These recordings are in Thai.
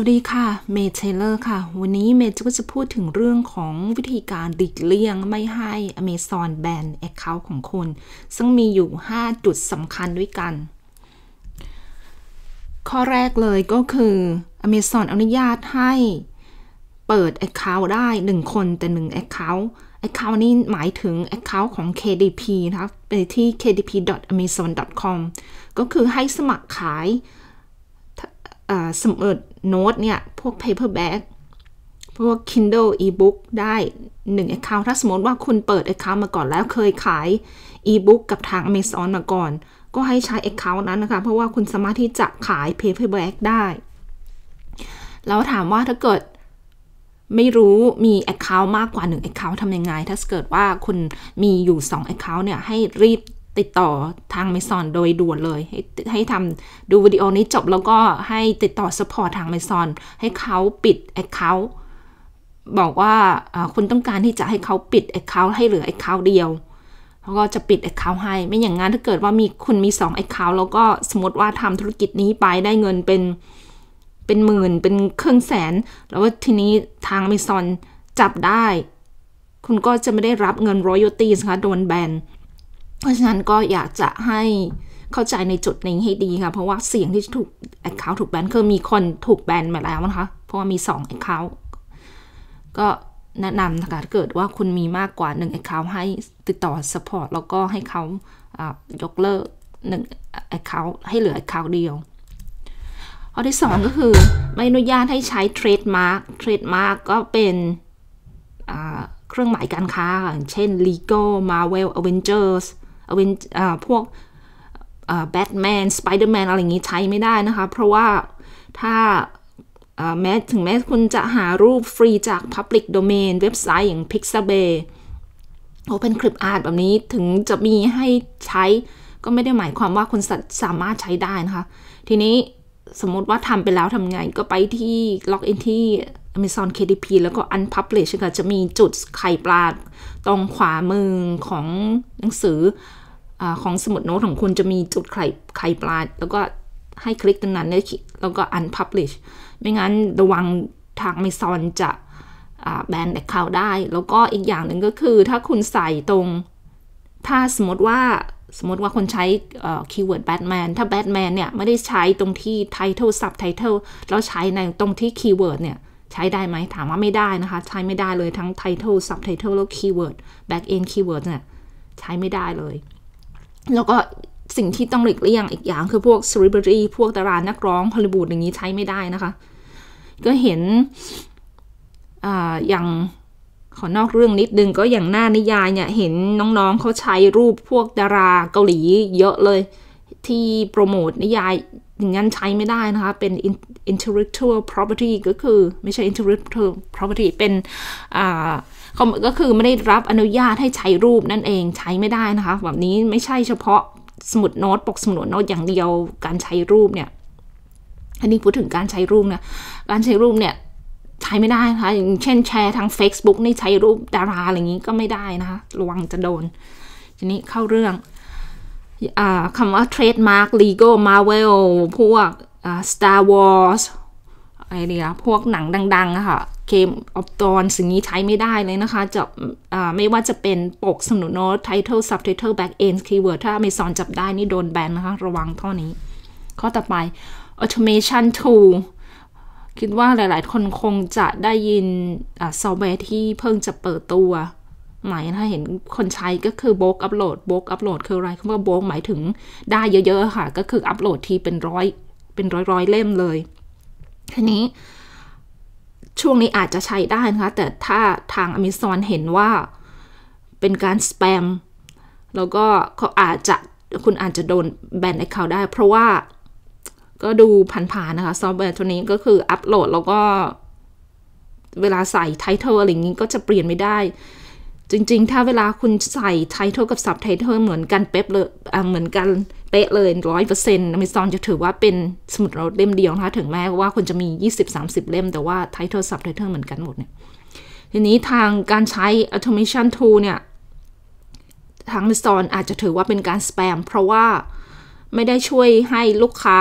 สวัสดีค่ะ เมเทเลอร์ค่ะ วันนี้เมจะก็จะพูดถึงเรื่องของวิธีการดิกเลี่ยงไม่ให้อเมซอนแบนแอคเคาท์ของคุณซึ่งมีอยู่ 5 จุดสำคัญด้วยกัน ข้อแรกเลยก็คืออเมซอนอนุญาตให้เปิดแอคเคาท์ได้ 1 คนแต่1 Account อคเคาท์นี้หมายถึงแอคเคาท์ของ KDP นะคะไปที่ kdp.amazon.com ก็คือให้สมัครขายสมุดโน้ตเนี่ยพวก paperback พวก Kindle e-book ได้ 1 account ถ้าสมมติว่าคุณเปิด account มาก่อนแล้วเคยขาย e-book กับทาง Amazon มาก่อน ก็ให้ใช้ account นั้นนะคะเพราะว่าคุณสามารถที่จะขาย paperback ได้แล้วถามว่าถ้าเกิดไม่รู้มี Account มากกว่า 1 Account ทำยังไงถ้าเกิดว่าคุณมีอยู่ 2 Account เนี่ยให้รีบติดต่อทางไมซอนโดยด่วนเลยให้ให้ทำดูวิดีโอนี้จบแล้วก็ให้ติดต่อสปอร์ตทางไมซอนให้เขาปิด Account บอกว่าคุณต้องการที่จะให้เขาปิด Account ให้เหลือ Account เดียวเขาก็จะปิด Account ให้ ไม่อย่างงั้นถ้าเกิดว่ามีคุณมี 2 Account แล้วก็สมมติว่าทำธุรกิจนี้ไปได้เงินเป็นเป็นหมื่นเป็นเครื่องแสน แล้วทีนี้ทางไมซอนจับได้ คุณก็จะไม่ได้รับเงินรอยัลตี้นะคะโดนแบนเพราะฉะนั้นก็อยากจะให้เข้าใจในจุดนี้ให้ดีค่ะเพราะว่าเสียงที่ถูกแอคเคาท์ถูกแบนคือมีคนถูกแบนมาแล้วนะคะเพราะว่ามี2แอคเคาท์ก็แนะนำนะคะถ้าเกิดว่าคุณมีมากกว่า 1 a c c o u n ์ให้ติดต่อ Support แล้วก็ให้เขายกเลิก 1 a c c o u n ์ให้เหลือ Account เดียวข้อที่2ก็คือไม่อนุญาตให้ใช้ Trademark Trademark ก็เป็นเครื่องหมายการค้า เช่น Lego Marvel Avengers อเวนพวกแบทแมนสไปเดอร์แมน อะไรอย่างนี้ใช้ไม่ได้นะคะ เพราะว่าถ้าแม้ถึงแม้คุณจะหารูปฟรีจาก Public Domain เว็บไซต์อย่าง Pixabay Open Clip Art แบบนี้ถึงจะมีให้ใช้ก็ไม่ได้หมายความว่าคุณสามารถใช้ได้นะคะ ทีนี้สมมติว่าทำไปแล้วทำไงก็ไปที่ล็อกอินที่ Amazon KDP แล้วก็ u n p u b l i s h ก็จะมีจุดไข่ปลาตรงขวามือของหนังสืออของสมุดโน้ตของคุณจะมีจุดไข่ไข่ปลาแล้วก็ให้คลิกตรงนั้นแล้วก็ u n p u b l i s h ไม่งั้นระวังทาง Amazon จะแบนแอคเคาท์ได้ แล้วก็อีกอย่างหนึ่งก็คือถ้าคุณใส่ตรง ถ้าสมมติว่า สมมติว่าคนใช้คีย์เวิร์ดแบทแมนถ้าแบทแมนเนี่ย ไม่ได้ใช้ตรงที่ไททอลซับไททอลแล้วใช้ในตรงที่คีย์เวิร์ดเนี่ยใช้ได้ไหมถามว่าไม่ได้นะคะใช้ไม่ได้เลย ทั้ง Title Subtitle แล้ว Keyword Back End Keyword เนี่ยใช้ไม่ได้เลย แล้วก็สิ่งที่ต้องหลีกเลี่ยงอีกอย่างคือพวก Celebrity พวกดารานักร้องฮอลลีวูดอย่างนี้ใช้ไม่ได้นะคะ ก็เห็นออย่างขอนอกเรื่องนิดนึงก็อย่างหน้านิยายเนี่ย เห็นน้องๆเขาใช้รูปพวกดาราเกาหลีเยอะเลยที่โปรโมทนิยายอย่างนั้นใช้ไม่ได้นะคะ เป็น intellectual property ก็คือไม่ใช่ intellectual property เป็นอ่าก็คือไม่ได้รับอนุญาตให้ใช้รูปนั่นเองใช้ไม่ได้นะคะแบบนี้ไม่ใช่เฉพาะสมุดโน้ตปกสมุดโน้ตอย่างเดียว การใช้รูปเนี่ยอันนี้พูดถึงการใช้รูปนะการใช้รูปเนี่ย ใช้ไม่ได้นะคะอย่างเช่นแชร์ทาง Facebook นี่ใช้รูปดาราอะไรอย่างนี้ก็ไม่ได้นะคะระวังจะโดนทีนี้เข้าเรื่องคำว่า trademark l e g ก้ marvel พวก Star Wars อะไรเนียพวกหนังดังๆค่ะเกมออฟตอนสิ่งนี้ใช้ไม่ได้เลยนะคะ จะไม่ว่าจะเป็นปกสนุนโน้ต title subtitle back end keyword ถ้าไม่ z อนจับได้นี่โดนแบนนะคะระวังท่อนี้ ข้อต่อไป automation tool คิดว่าหลายๆคนคงจะได้ยินซอฟต์แวร์ที่เพิ่งจะเปิดตัวหม่นะคเห็นคนใช้ก็คือบล็อกอัปโหลดบล็อกอัปโหลดคืออะไรคำว่า็บกหมายถึง ได้เยอะ ๆ ค่ะ ก็คืออัปโหลดทีเป็นร้อย เป็นร้อย ๆเล่มเลยทีนี้ช่วงนี้อาจจะใช้ได้นะคะ แต่ถ้าทางอเมซอนเห็นว่าเป็นการสแปม แล้วก็เขาอาจจะคุณอาจจะโดนแบนในเขาได้เพราะว่าก็ดูผ่าน ๆ นะคะ ซอฟต์แวร์ตัวนี้ก็คืออัปโหลดแล้วก็ เวลาใส่ไทเทลอะไรอย่างนี้ก็จะเปลี่ยนไม่ได้จริง ๆ ถ้าเวลาคุณใส่ไทเทลกับซับไทเทลเหมือนกันเป๊ะเลย เหมือนกันเป๊ะเลยร้อยเปอร์เซ็นต์อเมซอนจะถือว่าเป็นสมุดโน้ตเล่มเดียวนะคะถึงแม้ว่าคุณจะมี 20-30 เล่มแต่ว่าไทเทลซับไทเทลเหมือนกันหมดเนี่ยทีนี้ทางการใช้ automation tool เนี่ย ทาง Amazon อาจจะถือว่าเป็นการสแปม เพราะว่าไม่ได้ช่วยให้ลูกค้า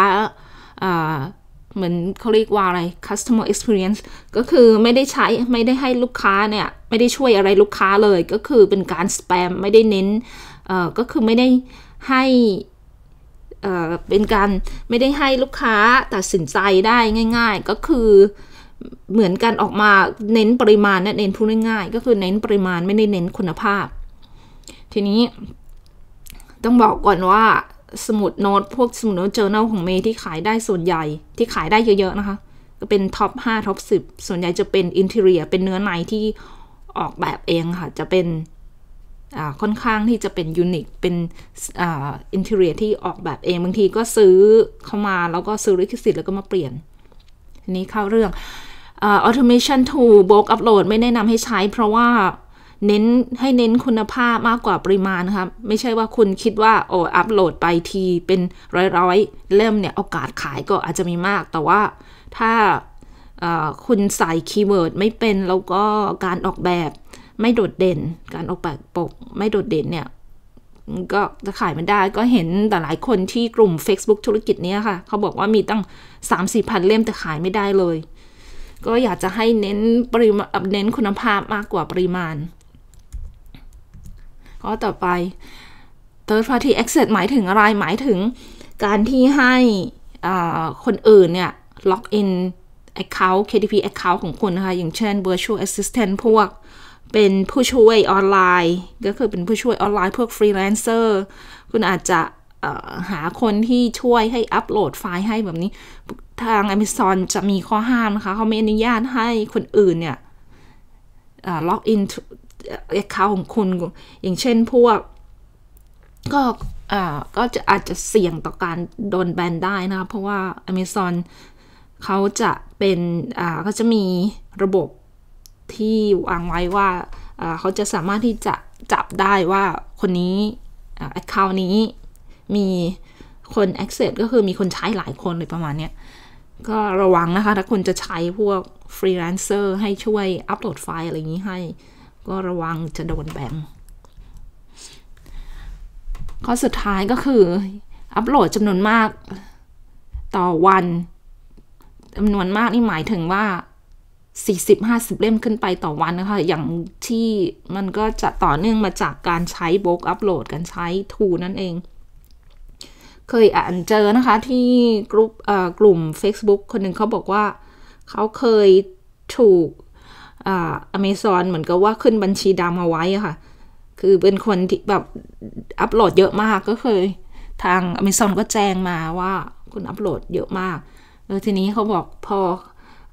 เหมือนเขาเรียกว่าอะไร customer experience ก็คือไม่ได้ใช้ไม่ได้ให้ลูกค้าเนี่ยไม่ได้ช่วยอะไรลูกค้าเลย ก็คือเป็นการสแปมไม่ได้เน้น เอ่อ ก็คือไม่ได้ให้ เอ่อ เป็นการไม่ได้ให้ลูกค้าตัดสินใจได้ง่ายๆ ก็คือเหมือนกันออกมาเน้นปริมาณนเน้นพูดง่ายๆ ก็คือเน้นปริมาณไม่ได้เน้นคุณภาพ ทีนี้ต้องบอกก่อนว่าสมุดโน้ตพวกสมุดโน้ตเจอเนลของเมย์ที่ขายได้ส่วนใหญ่ที่ขายได้เยอะๆนะคะ ก็เป็นท็อป5ท็อป10 ส่วนใหญ่จะเป็นอินเทเรีย เป็นเนื้อในที่ออกแบบเองค่ะ จะเป็นค่อนข้างที่จะเป็นยูนิคเป็นอินเทเรียที่ออกแบบเอง บางทีก็ซื้อเข้ามาแล้วก็ซื้อลิขสิทธิ์แล้วก็มาเปลี่ยนทีนี้เข้าเรื่องอ u t o m a t i o n tool b u กอั p โหลดไม่แนะนำให้ใช้เพราะว่าเน้นให้เน้นคุณภาพมากกว่าปริมาณนะคบไม่ใช่ว่าคุณคิดว่าโอ้อัพโหลดไปที เป็นร้อยๆเล่มเนี่ยโอกาสขายก็อาจจะมีมาก แต่ว่าถ้าคุณใส่คีย์เวิร์ดไม่เป็นแล้วก็การออกแบบ ไม่โดดเด่นการออกแบบปกไม่โดดเด่นเนี่ย ก็จะขายไม่ได้ก็เห็นแต่หลายคนที่กลุ่ม Facebook ธุรกิจนี้ค่ะ เขาบอกว่ามีตั้ง3 4พันเล่มแต่ขายไม่ได้เลยก็อยากจะให้เน้นปริมาณเน้นคุณภาพมากกว่าปริมาณข้อต่อไป third party access หมายถึงอะไรหมายถึงการที่ให้คนอื่นเนี่ยล็อกอิน account KDP account ของคุณนะคะ อย่างเช่น virtual assistant พวกเป็นผู้ช่วยออนไลน์ ก็คือเป็นผู้ช่วยออนไลน์พวกฟรีแลนเซอร์คุณอาจจะหาคนที่ช่วยให้อัปโหลดไฟล์ให้แบบนี้ ทาง Amazon จะมีข้อห้ามนะคะ เขาไม่อนุญาตให้คนอื่นเนี่ยล็อกอินแอคเคาท์ของคุณอย่างเช่นพวกก็ก็จะอาจจะเสี่ยงต่อการโดนแบนได้นะคะเพราะว่า Amazon เขาจะเป็นเขาจะมีระบบที่วางไว้ว่า เขาจะสามารถที่จะจับได้ว่าคนนี้แอคเคาท์นี้มีคน access ก็คือมีคนใช้หลายคนเลยประมาณเนี้ยก็ระวังนะคะถ้าคุณจะใช้พวกฟรีแลนเซอร์ให้ช่วยอัปโหลดไฟล์อะไรอย่างนี้ให้ก็ระวังจะโดนแบ์ข้อสุดท้ายก็คืออัปโหลดจำนวนมากต่อวันจำนวนมากนี่หมายถึงว่า 40 50 เล่มขึ้นไปต่อวันนะคะ อย่างที่มันก็จะต่อเนื่องมาจากการใช้บล็อกอัปโหลดการใช้ทูนั่นเอง เคยอ่านเจอนะคะที่กลุ่มกลุ่ม Facebook คนหนึ่งเขาบอกว่าเขาเคยถูกอเมซอนเหมือนกับว่าขึ้นบัญชีดำเอาไว้ค่ะ คือเป็นคนที่แบบอัปโหลดเยอะมากก็เคยทางอเมซอนก็แจ้งมาว่าคุณอัปโหลดเยอะมากแล้วทีนี้เขาบอกพอ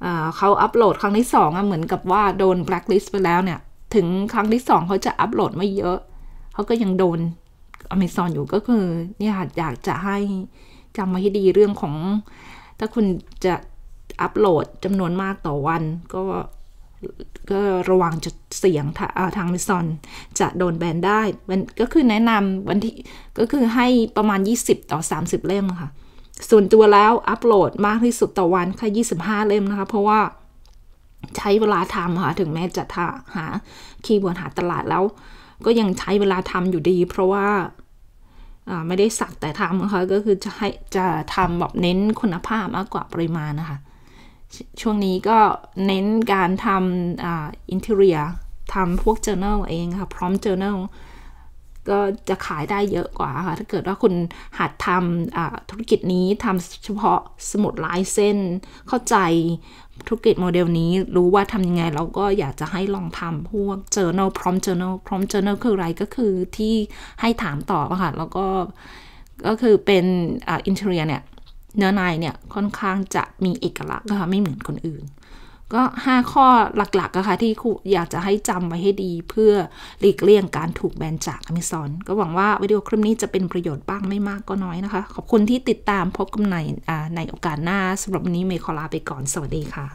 อเขาอัปโหลดครั้งที่สองเหมือนกับว่าโดนแบล็คลิสต์ไปแล้วเนี่ย ถึงครั้งที่สองเขาจะอัปโหลดไม่เยอะ เขาก็ยังโดนอเมซอนอยู่ก็คือ เนี่ยอยากจะให้จำไว้ให้ดีเรื่องของถ้าคุณจะอัปโหลดจำนวนมากต่อวันก็ก็ระวังจะเสียงทางมิซอน จะโดนแบนได้มันก็คือแนะนำวันที่ก็คือให้ประมาณ 20 ต่อ30 เล่มค่ะ ส่วนตัวแล้วอัปโหลดมากที่สุดต่อวันแค่25 เล่มนะคะ เพราะว่าใช้เวลาทำค่ะถึงแม้จะทหา คีย์เวิร์ดหาตลาดแล้ว ก็ยังใช้เวลาทำอยู่ดีเพราะว่าไม่ได้สักแต่ทำนะคะก็คือจะให้จะทำแบบเน้นคุณภาพมากกว่าปริมาณนะคะช่วงนี้ก็เน้นการทำอินเทอร์เนียทำพวก journal เองค่ะพร้อม t journal ก็จะขายได้เยอะกว่าค่ะ ถ้าเกิดว่าคุณหัดทำธุรกิจนี้ทำเฉพาะสมุดลายเส้น เข้าใจธุรกิจโมเดลนี้รู้ว่าทำยังไงเราก็อยากจะให้ลองทำพวก journal ร r o m p t journal prompt journal คืออะไรก็คือที่ให้ถามตอบค่ะ แล้วก็ก็คือเป็นอินเทอร์เนียเนี่ยเนื้อในเนี่ยค่อนข้างจะมีเอกลักษณ์นะคะไม่เหมือนคนอื่น ก็ 5 ข้อหลักๆนะคะที่ครูอยากจะให้จำไว้ให้ดี เพื่อหลีกเลี่ยงการถูกแบนจากอเมซอนก็หวังว่าวิดีโอคลิปนี้จะเป็นประโยชน์บ้างไม่มากก็น้อยนะคะ ขอบคุณที่ติดตามพบกันในในโอกาสหน้าสำหรับวันนี้เมคอลาไปก่อนสวัสดีค่ะ